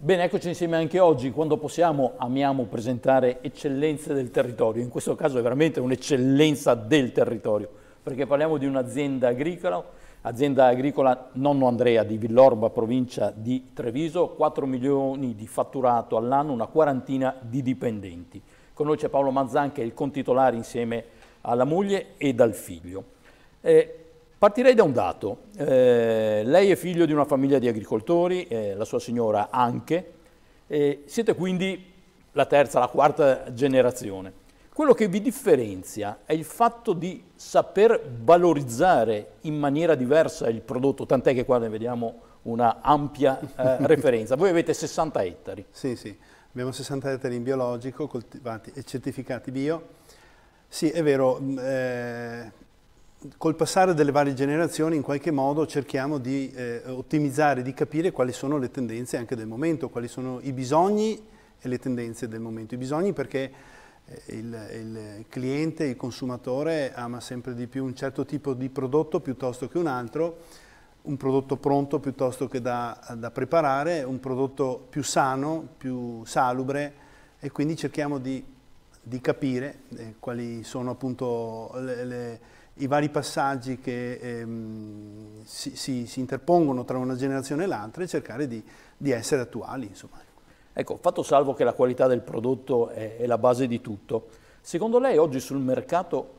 Bene, eccoci insieme anche oggi, quando possiamo amiamo presentare eccellenze del territorio, in questo caso è veramente un'eccellenza del territorio, perché parliamo di un'azienda agricola, azienda agricola nonno Andrea di Villorba, provincia di Treviso, 4 milioni di fatturato all'anno, una quarantina di dipendenti. Con noi c'è Paolo Mazzan che è il contitolare insieme alla moglie e al figlio. Eh, Partirei da un dato. Eh, lei è figlio di una famiglia di agricoltori, eh, la sua signora anche, eh, siete quindi la terza, la quarta generazione. Quello che vi differenzia è il fatto di saper valorizzare in maniera diversa il prodotto, tant'è che qua ne vediamo una ampia eh, referenza. Voi avete 60 ettari. Sì, sì, abbiamo 60 ettari in biologico, coltivati e certificati bio. Sì, è vero, mm, eh, col passare delle varie generazioni in qualche modo cerchiamo di eh, ottimizzare, di capire quali sono le tendenze anche del momento, quali sono i bisogni e le tendenze del momento. I bisogni perché eh, il, il cliente, il consumatore ama sempre di più un certo tipo di prodotto piuttosto che un altro, un prodotto pronto piuttosto che da, da preparare, un prodotto più sano, più salubre e quindi cerchiamo di, di capire eh, quali sono appunto le, le i vari passaggi che ehm, si, si, si, interpongono tra una generazione e l'altra e cercare di, di essere attuali. Insomma. Ecco, fatto salvo che la qualità del prodotto è, è, la base di tutto, secondo lei oggi sul mercato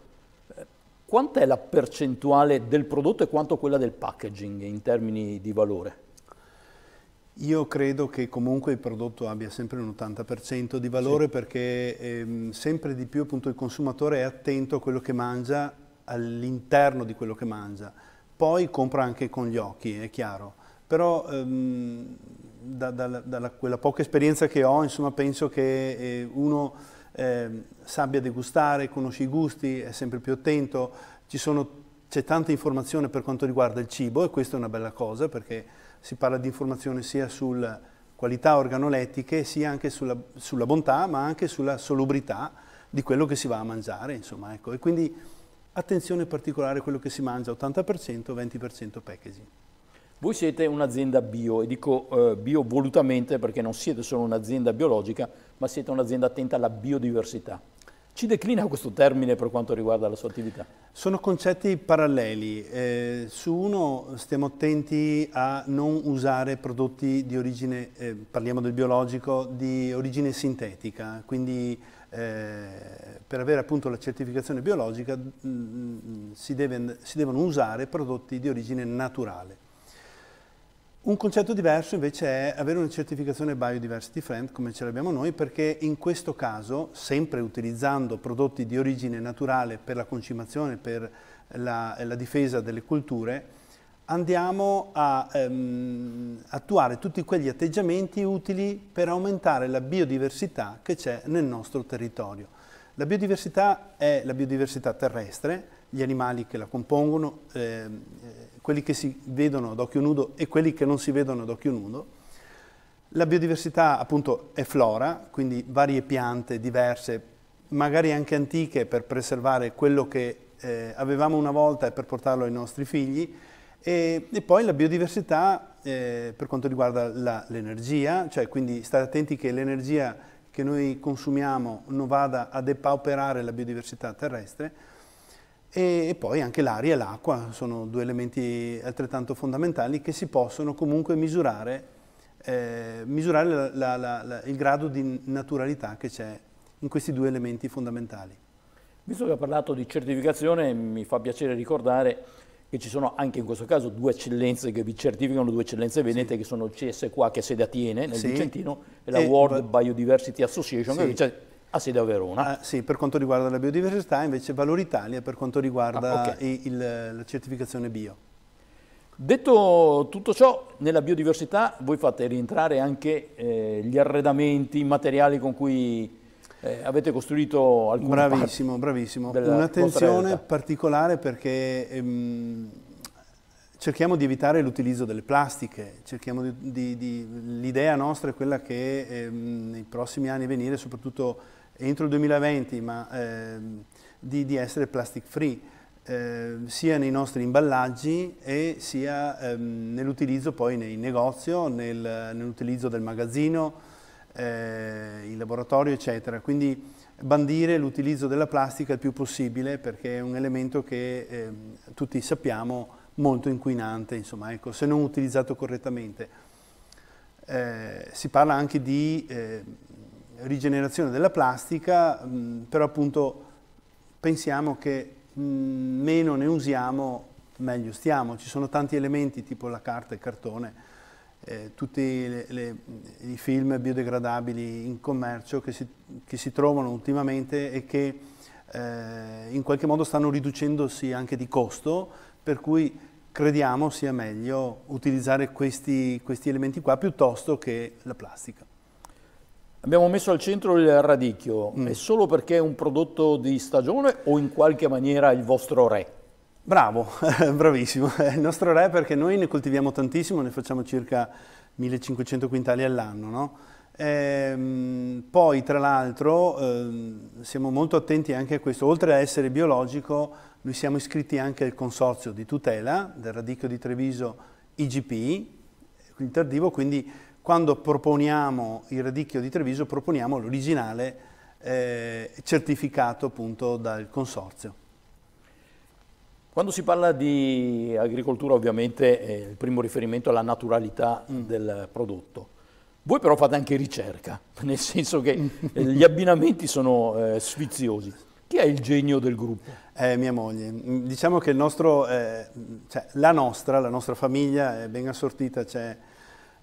eh, quant'è la percentuale del prodotto e quanto quella del packaging in termini di valore? Io credo che comunque il prodotto abbia sempre un 80% di valore sì. perché ehm, sempre di più appunto, il consumatore è attento a quello che mangia all'interno di quello che mangia. Poi compra anche con gli occhi, è chiaro, però ehm, da, da, da, quella poca esperienza che ho, insomma, penso che eh, uno eh, sappia degustare, conosce i gusti, è sempre più attento, c'è tanta informazione per quanto riguarda il cibo e questa è una bella cosa perché si parla di informazione sia sulla qualità organolettiche sia anche sulla, sulla bontà ma anche sulla solubrità di quello che si va a mangiare, insomma, ecco. E quindi attenzione particolare a quello che si mangia, 80%, 20% packaging. Voi siete un'azienda bio, e dico eh, bio volutamente perché non siete solo un'azienda biologica, ma siete un'azienda attenta alla biodiversità. Ci declina questo termine per quanto riguarda la sua attività? Sono concetti paralleli. Eh, su uno stiamo attenti a non usare prodotti di origine, eh, parliamo del biologico, di origine sintetica, quindi eh, per avere appunto la certificazione biologica mh, mm, mm, mm, si, deve, si devono usare prodotti di origine naturale. Un concetto diverso invece è avere una certificazione Biodiversity Friend come ce l'abbiamo noi perché in questo caso, sempre utilizzando prodotti di origine naturale per la concimazione, per la, la difesa delle culture, andiamo a ehm, attuare tutti quegli atteggiamenti utili per aumentare la biodiversità che c'è nel nostro territorio. La biodiversità è la biodiversità terrestre, gli animali che la compongono, ehm, eh, quelli che si vedono ad occhio nudo e quelli che non si vedono ad occhio nudo. La biodiversità appunto è flora, quindi varie piante diverse, magari anche antiche per preservare quello che eh, avevamo una volta e per portarlo ai nostri figli, e, e poi la biodiversità eh, per quanto riguarda l'energia, cioè quindi stare attenti che l'energia che noi consumiamo non vada a depauperare la biodiversità terrestre, e, poi anche l'aria e l'acqua sono due elementi altrettanto fondamentali che si possono comunque misurare, eh, misurare la, la, la, il grado di naturalità che c'è in questi due elementi fondamentali. Visto che ha parlato di certificazione, mi fa piacere ricordare che ci sono anche in questo caso due eccellenze che vi certificano due eccellenze venete sì. che sono il CS qua che sede a Tiene nel sì. Vicentino e la e World Biodiversity Association sì. che ha sede a Verona. Ah, sì, per quanto riguarda la biodiversità invece Valore Italia per quanto riguarda ah, okay. il, il, la certificazione bio. Detto tutto ciò, nella biodiversità voi fate rientrare anche eh, gli arredamenti, i materiali con cui eh, avete costruito alcune Bravissimo, bravissimo. Un'attenzione particolare perché ehm, cerchiamo di evitare l'utilizzo delle plastiche, l'idea nostra è quella che ehm, nei prossimi anni a venire, soprattutto entro il 2020, ma ehm, di, di essere plastic free. Eh, sia nei nostri imballaggi e sia ehm, nell'utilizzo poi nei negozio, nel, nell'utilizzo del magazzino, eh, il laboratorio, eccetera. Quindi bandire l'utilizzo della plastica il più possibile perché è un elemento che eh, tutti sappiamo molto inquinante, insomma, ecco, se non utilizzato correttamente. Eh, si parla anche di eh, rigenerazione della plastica, mh, però appunto pensiamo che mh, meno ne usiamo, meglio stiamo. Ci sono tanti elementi tipo la carta e il cartone eh, tutti i film biodegradabili in commercio che si, che si trovano ultimamente e che eh, in qualche modo stanno riducendosi anche di costo, per cui crediamo sia meglio utilizzare questi, questi elementi qua piuttosto che la plastica. Abbiamo messo al centro il radicchio, mm. è solo perché è un prodotto di stagione o in qualche maniera il vostro re? Bravo, bravissimo. È il nostro re perché noi ne coltiviamo tantissimo, ne facciamo circa 1500 quintali all'anno. No? Ehm, poi tra l'altro ehm, siamo molto attenti anche a questo, oltre a essere biologico noi siamo iscritti anche al consorzio di tutela del radicchio di Treviso IGP, quindi tardivo, quindi quando proponiamo il radicchio di Treviso proponiamo l'originale eh, certificato appunto dal consorzio. Quando si parla di agricoltura ovviamente eh, il primo riferimento è la naturalità mm. del prodotto. Voi però fate anche ricerca, nel senso che mm. gli abbinamenti sono eh, sfiziosi. Chi è il genio del gruppo? Eh, mia moglie. Diciamo che nostro, eh, cioè, la nostra, la nostra famiglia è eh, ben assortita, c'è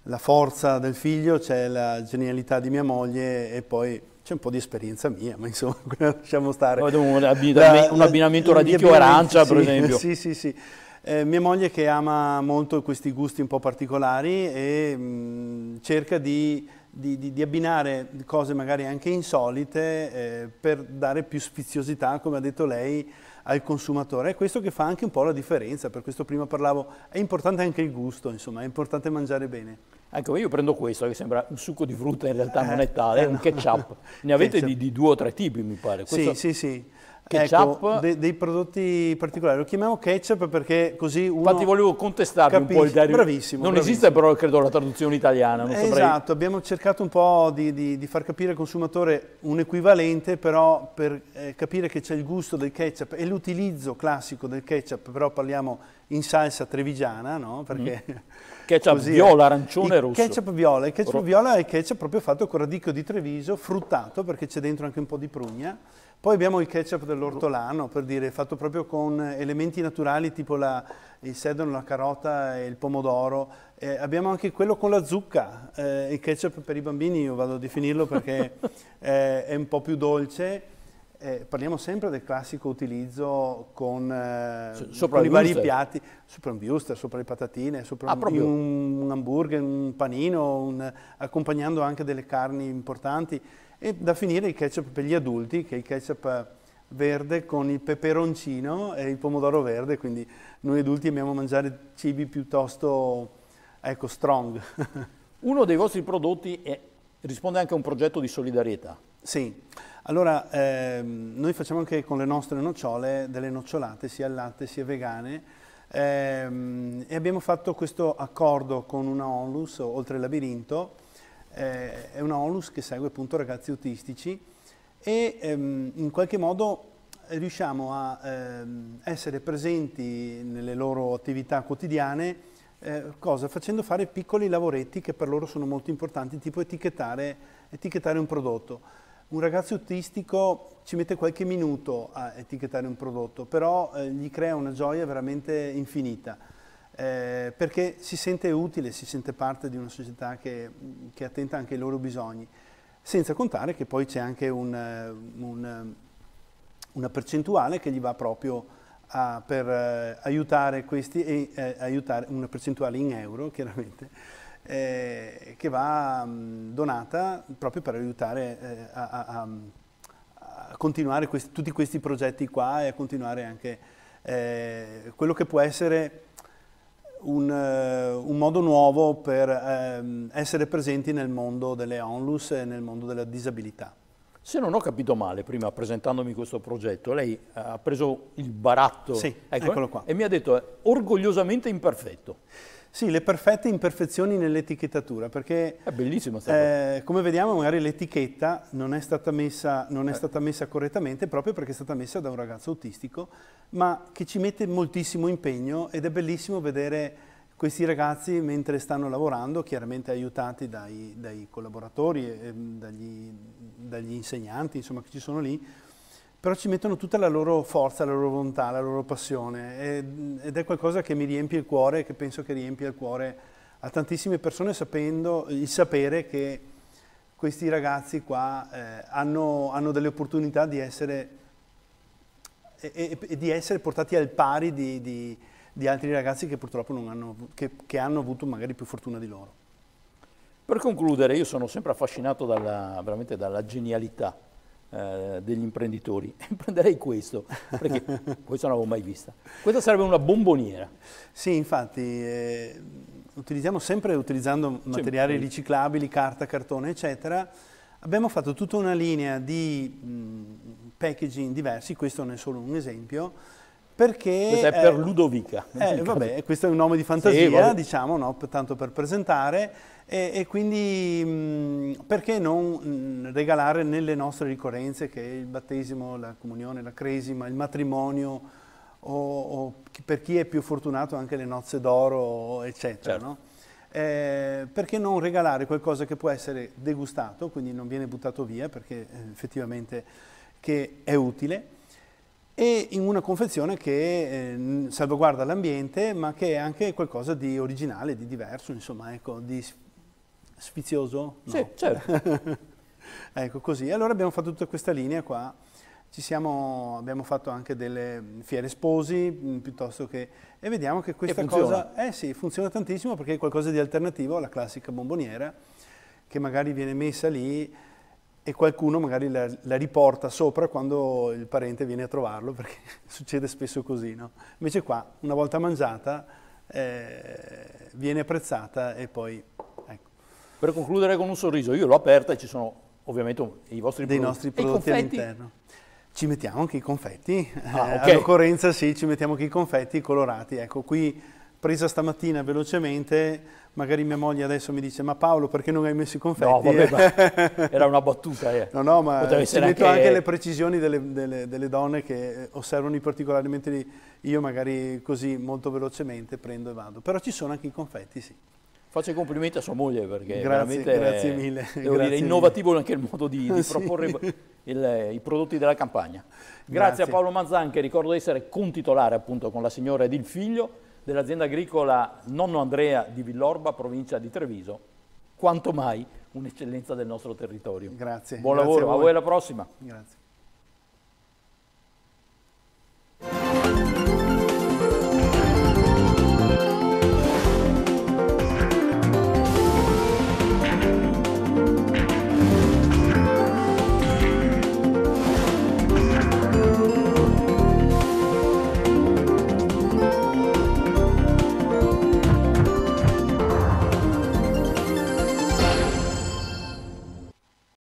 la forza del figlio, c'è la genialità di mia moglie e poi c'è un po' di esperienza mia, ma insomma, lasciamo stare. Un, abbinamento, un abbinamento radicchio-arancia, sì, per esempio. Sì, sì, sì. Eh, mia moglie che ama molto questi gusti un po' particolari e mh, cerca di, di, di, di, abbinare cose magari anche insolite eh, per dare più sfiziosità, come ha detto lei, al consumatore. È questo che fa anche un po' la differenza, per questo prima parlavo, è importante anche il gusto, insomma, è importante mangiare bene. Ecco, io prendo questo che sembra un succo di frutta, in realtà eh, non è tale, è eh, un ketchup. Ne avete di, di, due o tre tipi, mi pare. Questo... Sì, sì, sì. Ketchup. Ecco, de, dei prodotti particolari, lo chiamiamo ketchup perché così uno Infatti volevo contestarvi capisce. un po' il derivato. Non bravissimo. esiste però, credo, la traduzione italiana. Non esatto, saprei... abbiamo cercato un po' di, di, di, far capire al consumatore un equivalente, però per eh, capire che c'è il gusto del ketchup e l'utilizzo classico del ketchup, però parliamo in salsa trevigiana, no? Mm. Perché... Mm. Ketchup viola, arancione e rosso. Ketchup viola, il ketchup Ro viola è il ketchup proprio fatto con radicchio di Treviso, fruttato perché c'è dentro anche un po' di prugna poi abbiamo il ketchup dell'ortolano, per dire, fatto proprio con elementi naturali tipo la, il sedano, la carota e il pomodoro. Eh, abbiamo anche quello con la zucca, eh, il ketchup per i bambini io vado a definirlo perché eh, è un po' più dolce. Eh, parliamo sempre del classico utilizzo con, eh, con i vari piatti, sopra un wuster, sopra le patatine, sopra ah, un, un, hamburger, un panino, un, accompagnando anche delle carni importanti. E da finire il ketchup per gli adulti, che è il ketchup eh, verde con il peperoncino e il pomodoro verde, quindi noi adulti amiamo mangiare cibi piuttosto, ecco, strong. Uno dei vostri prodotti è, risponde anche a un progetto di solidarietà. Sì, allora ehm, noi facciamo anche con le nostre nocciole delle nocciolate, sia al latte sia vegane, ehm, e abbiamo fatto questo accordo con una onlus, oltre il labirinto, eh, è una onlus che segue appunto ragazzi autistici e ehm, in qualche modo riusciamo a ehm, essere presenti nelle loro attività quotidiane eh, cosa? Facendo fare piccoli lavoretti che per loro sono molto importanti, tipo etichettare, etichettare un prodotto. Un ragazzo autistico ci mette qualche minuto a etichettare un prodotto, però eh, gli crea una gioia veramente infinita eh, perché si sente utile, si sente parte di una società che, che è attenta anche ai loro bisogni, senza contare che poi c'è anche un, eh, un, eh, una percentuale che gli va proprio a, per eh, aiutare questi, e eh, aiutare una percentuale in euro chiaramente, eh, che va mh, mm, donata proprio per aiutare eh, a, a, a, continuare questi, tutti questi progetti qua e a continuare anche quello che può essere un, eh, un, modo nuovo per ehm, essere presenti nel mondo delle onlus e nel mondo della disabilità. Se non ho capito male, prima presentandomi questo progetto, lei eh, ha preso il baratto sì, ecco, e mi ha detto eh, orgogliosamente imperfetto. Sì, le perfette imperfezioni nell'etichettatura, perché è bellissimo. Eh, come vediamo magari l'etichetta non è, stata messa, non è eh. stata messa correttamente proprio perché è stata messa da un ragazzo autistico, ma che ci mette moltissimo impegno ed è bellissimo vedere questi ragazzi mentre stanno lavorando, chiaramente aiutati dai, dai collaboratori, e, dagli, dagli insegnanti insomma, che ci sono lì, però ci mettono tutta la loro forza, la loro volontà, la loro passione ed è qualcosa che mi riempie il cuore, e che penso che riempia il cuore a tantissime persone sapendo, il sapere che questi ragazzi qua eh, hanno, hanno, delle opportunità di essere, e, e, di essere portati al pari di, di, di, altri ragazzi che purtroppo non hanno, che, che hanno avuto magari più fortuna di loro. Per concludere, io sono sempre affascinato dalla, dalla genialità eh, degli imprenditori. Prenderei questo, perché questo non l'avevo mai vista. Questa sarebbe una bomboniera. Sì, infatti, eh, utilizziamo sempre, utilizzando materiali sempre. riciclabili, carta, cartone, eccetera, abbiamo fatto tutta una linea di mh, mm, packaging diversi, questo ne è solo un esempio, perché... Questo è per eh, Ludovica. Eh, vabbè, questo è un nome di fantasia, sì, diciamo, no? tanto per presentare. E, e quindi mh, perché non mh, regalare nelle nostre ricorrenze, che il battesimo, la comunione, la cresima, il matrimonio, o, o per chi è più fortunato anche le nozze d'oro, eccetera, certo. no? Eh, perché non regalare qualcosa che può essere degustato, quindi non viene buttato via perché eh, effettivamente è utile e in una confezione che eh, salvaguarda l'ambiente ma che è anche qualcosa di originale, di diverso, insomma, ecco, di Sfizioso? No. Sì, certo. ecco, così. Allora abbiamo fatto tutta questa linea qua. Siamo, abbiamo fatto anche delle fiere sposi mm, piuttosto che e vediamo che questa cosa eh sì, funziona tantissimo perché è qualcosa di alternativo alla classica bomboniera che magari viene messa lì e qualcuno magari la, la riporta sopra quando il parente viene a trovarlo perché succede spesso così no? invece qua una volta mangiata eh, viene apprezzata e poi per concludere con un sorriso, io l'ho aperta e ci sono ovviamente i vostri Dei prodotti. nostri prodotti all'interno. Ci mettiamo anche i confetti, ah, eh, okay. all'occorrenza sì, ci mettiamo anche i confetti colorati. Ecco, qui presa stamattina velocemente, magari mia moglie adesso mi dice ma Paolo perché non hai messo i confetti? No, vabbè, era una battuta. Eh. No, no, ma ci metto anche... anche... le precisioni delle, delle, delle, donne che osservano i particolari, mentre io magari così molto velocemente prendo e vado. Però ci sono anche i confetti, sì. Faccio i complimenti a sua moglie perché grazie, grazie mille. È, grazie dire, innovativo mille. anche il modo di, di proporre il, i prodotti della campagna. Grazie, grazie, a Paolo Mazzan che ricordo di essere contitolare appunto con la signora ed il figlio dell'azienda agricola Nonno Andrea di Villorba, provincia di Treviso. Quanto mai un'eccellenza del nostro territorio. Grazie. Buon lavoro, a voi. a voi alla prossima. Grazie.